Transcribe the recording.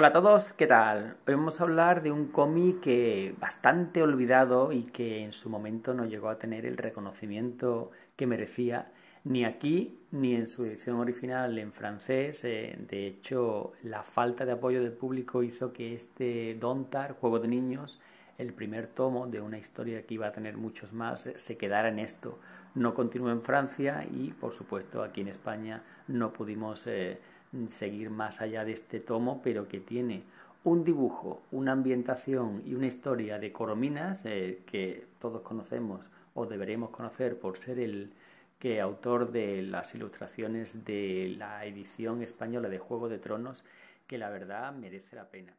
Hola a todos, ¿qué tal? Hoy vamos a hablar de un cómic que bastante olvidado y que en su momento no llegó a tener el reconocimiento que merecía ni aquí ni en su edición original en francés. Eh, de hecho, la falta de apoyo del público hizo que este Dontar, Juego de Niños, el primer tomo de una historia que iba a tener muchos más, eh, se quedara en esto. No continuó en Francia y, por supuesto, aquí en España no pudimos... Eh, seguir más allá de este tomo, pero que tiene un dibujo, una ambientación y una historia de Corominas eh, que todos conocemos o deberemos conocer por ser el que autor de las ilustraciones de la edición española de Juego de Tronos, que la verdad merece la pena.